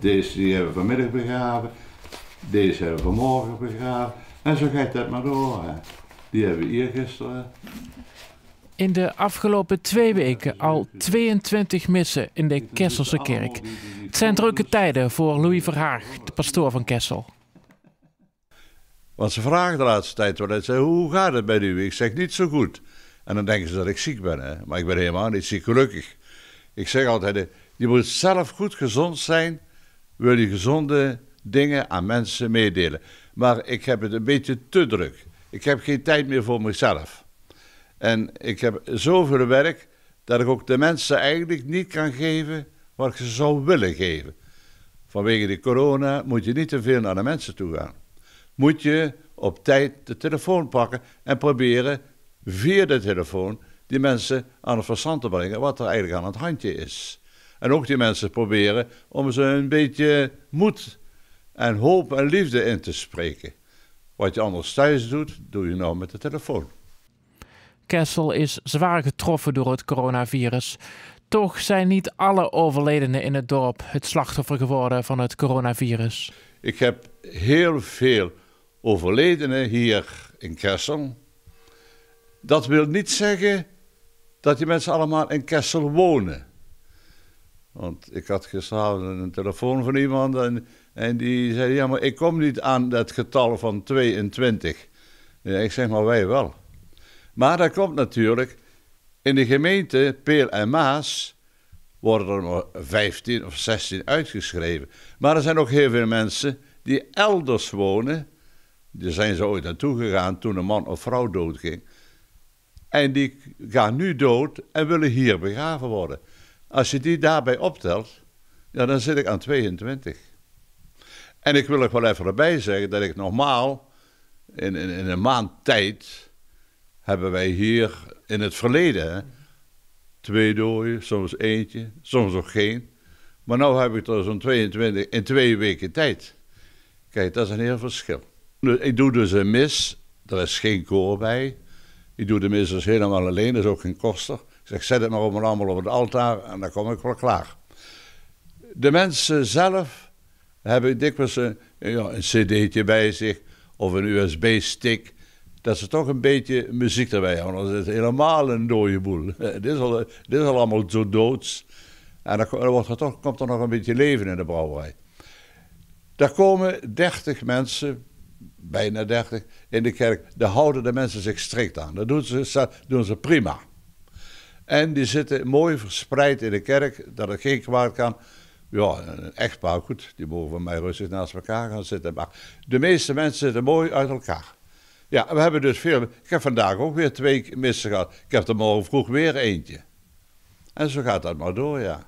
Deze hebben vanmiddag begraven. Deze hebben vanmorgen begraven. En zo gaat dat maar door. Die hebben we hier gisteren. In de afgelopen twee weken al 22 missen in de Kesselse kerk. Het zijn drukke tijden voor Louis Verhaag, de pastoor van Kessel. Want ze vragen de laatste tijd wel eens, hoe gaat het bij u? Ik zeg niet zo goed. En dan denken ze dat ik ziek ben, hè? maar ik ben helemaal niet ziek, gelukkig. Ik zeg altijd, je moet zelf goed gezond zijn wil je gezonde dingen aan mensen meedelen. Maar ik heb het een beetje te druk. Ik heb geen tijd meer voor mezelf. En ik heb zoveel werk dat ik ook de mensen eigenlijk niet kan geven wat ik ze zou willen geven. Vanwege de corona moet je niet te veel naar de mensen toe gaan. Moet je op tijd de telefoon pakken en proberen via de telefoon die mensen aan het verstand te brengen wat er eigenlijk aan het handje is. En ook die mensen proberen om ze een beetje moed en hoop en liefde in te spreken. Wat je anders thuis doet, doe je nou met de telefoon. Kessel is zwaar getroffen door het coronavirus. Toch zijn niet alle overledenen in het dorp het slachtoffer geworden van het coronavirus. Ik heb heel veel overledenen hier in Kessel. Dat wil niet zeggen dat die mensen allemaal in Kessel wonen. Want ik had gisteravond een telefoon van iemand en, en die zei: Ja, maar ik kom niet aan dat getal van 22. ik zeg maar: Wij wel. Maar dat komt natuurlijk. In de gemeente Peel en Maas worden er nog 15 of 16 uitgeschreven. Maar er zijn ook heel veel mensen die elders wonen. Daar zijn ze ooit naartoe gegaan toen een man of vrouw doodging. En die gaan nu dood en willen hier begraven worden. Als je die daarbij optelt, ja, dan zit ik aan 22. En ik wil er wel even erbij zeggen dat ik normaal, in, in, een maand tijd, hebben wij hier in het verleden twee dooien, soms eentje, soms ook geen. Maar nu heb ik er zo'n 22 in twee weken tijd. Kijk, dat is een heel verschil. Ik doe dus een mis, er is geen koor bij. Ik doe de mis dus helemaal alleen, dat is ook geen koster zeg, zet het maar allemaal op het altaar en dan kom ik wel klaar. De mensen zelf hebben dikwijls een, ja, een cd'tje bij zich of een USB-stick. Dat ze toch een beetje muziek erbij hebben. Dat is helemaal een dode boel. dit, is al, dit is al allemaal zo doods. En dan, dan wordt er toch, komt er nog een beetje leven in de brouwerij. Daar komen 30 mensen, bijna 30, in de kerk. Daar houden de mensen zich strikt aan. Dat doen ze, doen ze prima. En die zitten mooi verspreid in de kerk, dat het geen kwaad kan. Ja, een echtpaar, goed, die mogen van mij rustig naast elkaar gaan zitten. Maar de meeste mensen zitten mooi uit elkaar. Ja, we hebben dus veel. Ik heb vandaag ook weer twee missen gehad. Ik heb er morgen vroeg weer eentje. En zo gaat dat maar door, ja.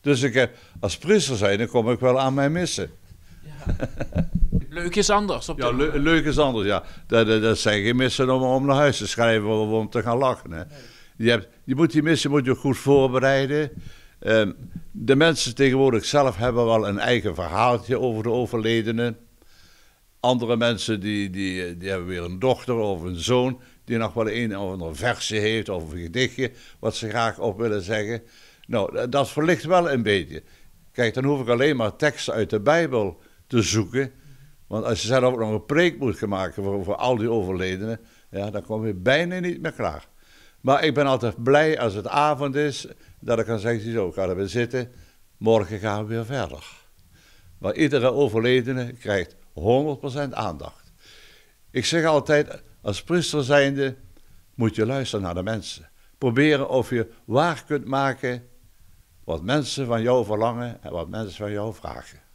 Dus ik heb, als priester zijn, dan kom ik wel aan mijn missen. Ja. leuk is anders. Op ja, leuk is anders, ja. Dat, dat, zijn geen missen om, om naar huis te schrijven of om te gaan lachen. Hè. Je, je moet die missen moet je goed voorbereiden. Ehm, de mensen tegenwoordig zelf hebben wel een eigen verhaaltje over de overledene. Andere mensen die, die, die hebben weer een dochter of een zoon die nog wel een of ander versje heeft of een gedichtje wat ze graag op willen zeggen. Nou, dat verlicht wel een beetje. Kijk, dan hoef ik alleen maar teksten uit de Bijbel te zoeken. Want als je zelf ook nog een preek moet maken voor, voor al die overledenen, ja, dan kom je bijna niet meer klaar. Maar ik ben altijd blij als het avond is, dat ik kan zeggen, zo, ik ga er weer zitten, morgen gaan we weer verder. Maar iedere overledene krijgt 100% aandacht. Ik zeg altijd, als priester zijnde moet je luisteren naar de mensen. Proberen of je waar kunt maken wat mensen van jou verlangen en wat mensen van jou vragen.